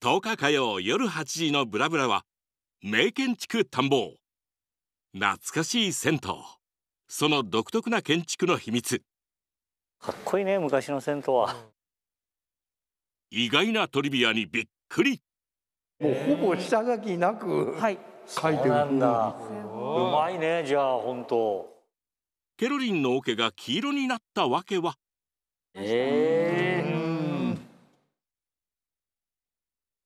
10日火曜夜8時の「ブラブラ」は名建築探訪懐かしい銭湯その独特な建築の秘密かっこいいね昔の銭湯は意外なトリビアにびっくりもうほぼ下書きなく、はい、書いてるんだうまいねじゃあ本当ケロリンの桶が黄色になったわけはええ